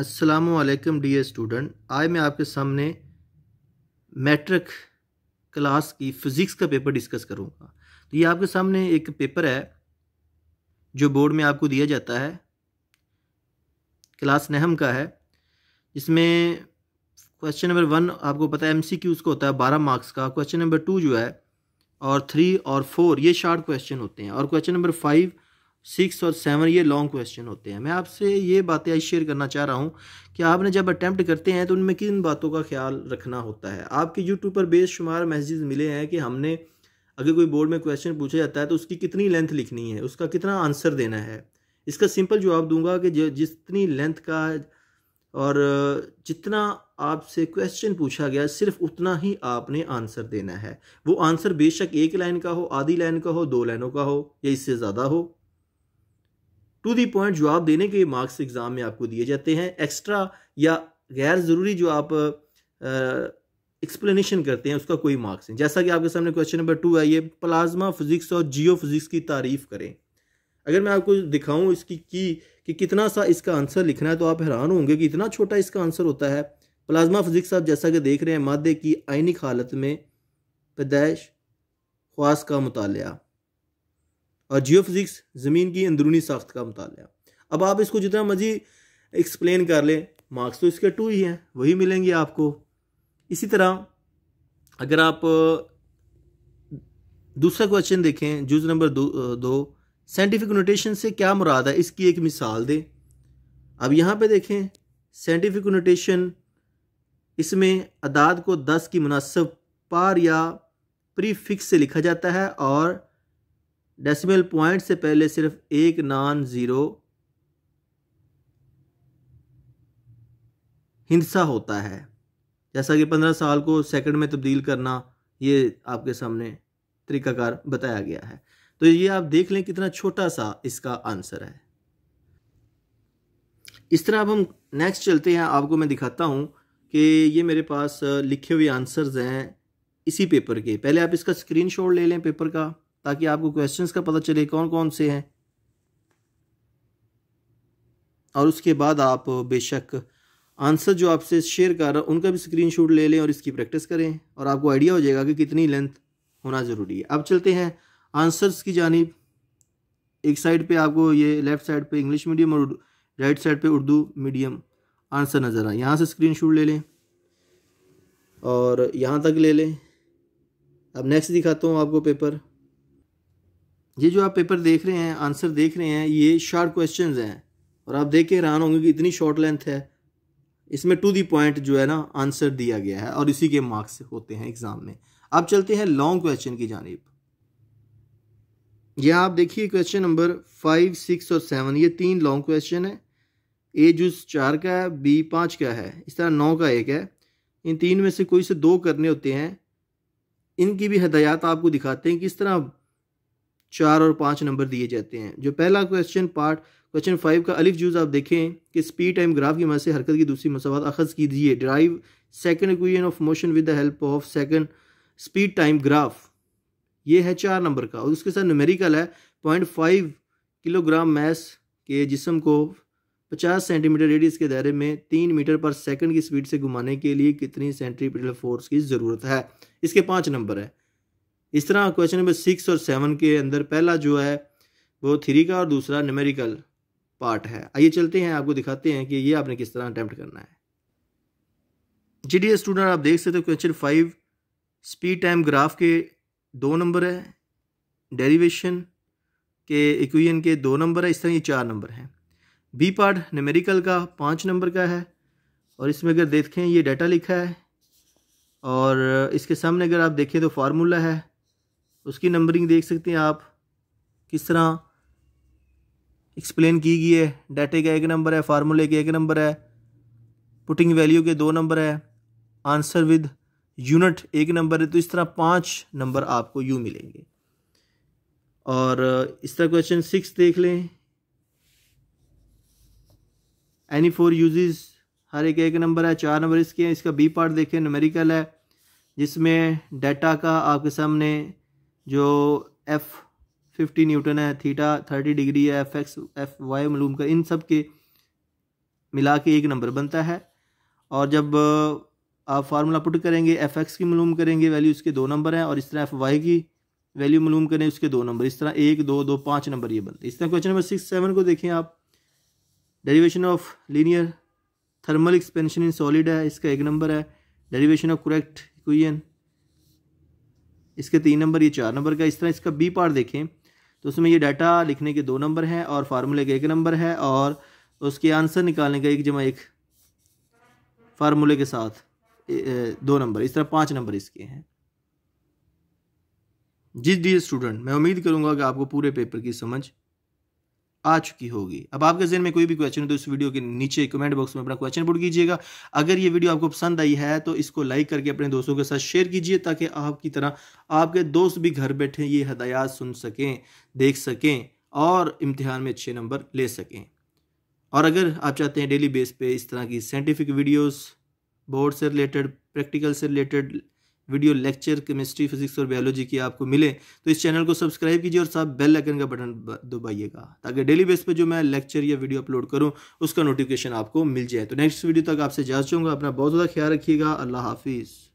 असलकम dear student आज मैं आपके सामने मैट्रिक क्लास की फ़िज़िक्स का पेपर डिस्कस करूँगा तो ये आपके सामने एक पेपर है जो बोर्ड में आपको दिया जाता है क्लास नहम का है इसमें क्वेश्चन नंबर वन आपको पता है एम सी का होता है बारह मार्क्स का क्वेश्चन नंबर टू जो है और थ्री और फोर ये शार्ट क्वेश्चन होते हैं और क्वेश्चन नंबर फाइव सिक्स और सेवन ये लॉन्ग क्वेश्चन होते हैं मैं आपसे ये बातें आज शेयर करना चाह रहा हूँ कि आपने जब अटैम्प्ट करते हैं तो उनमें किन बातों का ख्याल रखना होता है आपके यूट्यूब पर बेशुमार मैसेज मिले हैं कि हमने अगर कोई बोर्ड में क्वेश्चन पूछा जाता है तो उसकी कितनी लेंथ लिखनी है उसका कितना आंसर देना है इसका सिंपल जवाब दूंगा कि जितनी लेंथ का और जितना आपसे क्वेश्चन पूछा गया सिर्फ उतना ही आपने आंसर देना है वो आंसर बेशक एक लाइन का हो आधी लाइन का हो दो लाइनों का हो या इससे ज़्यादा हो टू दी पॉइंट जवाब देने के मार्क्स एग्ज़ाम में आपको दिए जाते हैं एक्स्ट्रा या गैर ज़रूरी जो आप एक्सप्लेनेशन करते हैं उसका कोई मार्क्स नहीं जैसा कि आपके सामने क्वेश्चन नंबर टू है ये प्लाज्मा फिज़िक्स और जियो फिज़िक्स की तारीफ़ करें अगर मैं आपको दिखाऊं इसकी की कि कितना सा इसका आंसर लिखना है तो आप हैरान होंगे कि इतना छोटा इसका आंसर होता है प्लाज्मा फिजिक्स आप जैसा कि देख रहे हैं मादे की आइनिक हालत में पैदाइश ख्वास का मुताल और जियो फिज़िक्स ज़मीन की अंदरूनी साख्त का मताल अब आप इसको जितना मर्जी एक्सप्लेन कर लें मार्क्स तो इसके टू ही हैं वही मिलेंगे आपको इसी तरह अगर आप दूसरा क्वेश्चन देखें जूज नंबर दो, दो साइंटिफिक नोटेशन से क्या मुराद है इसकी एक मिसाल दें अब यहाँ पे देखें साइंटिफिक नोटेशन इसमें अदाद को दस की मुनासब पार या प्रीफिक्स से लिखा जाता है और डेसिमल पॉइंट से पहले सिर्फ एक नॉन ज़ीरो हिंसा होता है जैसा कि पंद्रह साल को सेकंड में तब्दील करना ये आपके सामने तरीकाकार बताया गया है तो ये आप देख लें कितना छोटा सा इसका आंसर है इस तरह अब हम नेक्स्ट चलते हैं आपको मैं दिखाता हूं कि ये मेरे पास लिखे हुए आंसर्स हैं इसी पेपर के पहले आप इसका स्क्रीनशॉट ले लें पेपर का ताकि आपको क्वेश्चंस का पता चले कौन कौन से हैं और उसके बाद आप बेशक आंसर जो आपसे शेयर कर रहा उनका भी स्क्रीनशॉट ले लें और इसकी प्रैक्टिस करें और आपको आइडिया हो जाएगा कि कितनी लेंथ होना ज़रूरी है अब चलते हैं आंसर्स की जानब एक साइड पे आपको ये लेफ़्ट साइड पे इंग्लिश मीडियम और राइट साइड पे उर्दू मीडियम आंसर नज़र आए यहाँ से स्क्रीनशॉट ले लें और यहाँ तक ले लें अब नेक्स्ट दिखाता हूँ आपको पेपर ये जो आप पेपर देख रहे हैं आंसर देख रहे हैं ये शार्ट क्वेश्चन हैं और आप देख के हैरान होंगे कि इतनी शॉर्ट लेंथ है इसमें टू दी पॉइंट जो है ना आंसर दिया गया है और इसी के मार्क्स होते हैं एग्ज़ाम में अब चलते हैं लॉन्ग क्वेश्चन की जानब यह आप देखिए क्वेश्चन नंबर फाइव सिक्स और सेवन ये तीन लॉन्ग क्वेश्चन है ए जूस चार का है बी पाँच का है इस तरह नौ का एक है इन तीन में से कोई से दो करने होते हैं इनकी भी हदायत आपको दिखाते हैं किस तरह चार और पाँच नंबर दिए जाते हैं जो पहला क्वेश्चन पार्ट क्वेश्चन फाइव का अलिफ जूज आप देखें कि स्पीड टाइम ग्राफ की मदद से हरकत की दूसरी मसावत अखज़ कीजिए derive second equation of motion with the help of second speed time graph ये है चार नंबर का और उसके साथ न्यूमेरिकल है पॉइंट फाइव किलोग्राम मैस के जिसम को पचास सेंटीमीटर रेडियस के दायरे में तीन मीटर पर सेकेंड की स्पीड से घुमाने के लिए कितनी सेंट्रीपिटल फोर्स की ज़रूरत है इसके पाँच नंबर है इस तरह क्वेश्चन नंबर सिक्स और सेवन के अंदर पहला जो है वो थ्री का और दूसरा न्यूमेरिकल पार्ट है आइए चलते हैं आपको दिखाते हैं कि ये आपने किस तरह अटैम्प्ट करना है जी डी स्टूडेंट आप देख सकते हो question five speed time graph के दो नंबर है डेरिवेशन के इक्वेशन के दो नंबर है इस तरह ये चार नंबर हैं बी पार्ट न्यूमेरिकल का पाँच नंबर का है और इसमें अगर देखें ये डाटा लिखा है और इसके सामने अगर आप देखें तो फार्मूला है उसकी नंबरिंग देख सकते हैं आप किस तरह एक्सप्लेन की गई है डाटे का एक नंबर है फार्मूले का एक नंबर है पुटिंग वैल्यू के दो नंबर है आंसर विद यूनिट एक नंबर है तो इस तरह पाँच नंबर आपको यू मिलेंगे और इस तरह क्वेश्चन सिक्स देख लें एनी फोर यूजेस हर एक एक नंबर है चार नंबर इसके हैं इसका बी पार्ट देखें नमेरिकल है जिसमें डाटा का आपके सामने जो एफ़ फिफ्टी न्यूटन है थीटा थर्टी डिग्री है एफ एक्स एफ वाई मलूम कर इन सब के मिला के एक नंबर बनता है और जब आप फार्मूला पुट करेंगे एफ एक्स की मलूम करेंगे वैल्यू इसके दो नंबर हैं और इस तरह एफ वाई की वैल्यू मलूम करें उसके दो नंबर इस तरह एक दो दो पाँच नंबर ये बनते हैं इस तरह क्वेश्चन नंबर सिक्स सेवन को देखें आप derivation of linear thermal expansion in solid है इसका एक नंबर है डेरीवेशन ऑफ करेक्ट इक्वेशन इसके तीन नंबर ये चार नंबर का इस तरह इसका बी पार्ट देखें तो उसमें ये डाटा लिखने के दो नंबर हैं और फार्मूले का एक नंबर है और उसके आंसर निकालने का एक जमा एक फार्मूले के साथ दो नंबर इस तरह पांच नंबर इसके हैं जी डी स्टूडेंट मैं उम्मीद करूंगा कि आपको पूरे पेपर की समझ आ चुकी होगी अब आपके जहन में कोई भी क्वेश्चन हो तो इस वीडियो के नीचे कमेंट बॉक्स में अपना क्वेश्चन पुट कीजिएगा अगर ये वीडियो आपको पसंद आई है तो इसको लाइक करके अपने दोस्तों के साथ शेयर कीजिए ताकि आपकी तरह आपके दोस्त भी घर बैठे ये हदायत सुन सकें देख सकें और इम्तिहान में अच्छे नंबर ले सकें और अगर आप चाहते हैं डेली बेस पे इस तरह की साइंटिफिक वीडियोज़ बोर्ड से रिलेटेड प्रैक्टिकल से related video lecture chemistry physics और बायोलॉजी की आपको मिले तो इस चैनल को सब्सक्राइब कीजिए और साथ बेल आइकन का बटन दबाइएगा ताकि डेली बेस पे जो मैं लेक्चर या वीडियो अपलोड करूँ उसका नोटिफिकेशन आपको मिल जाए तो नेक्स्ट वीडियो तक आपसे जा चूँगा अपना बहुत ज़्यादा ख्याल रखिएगा अल्लाह हाफिज़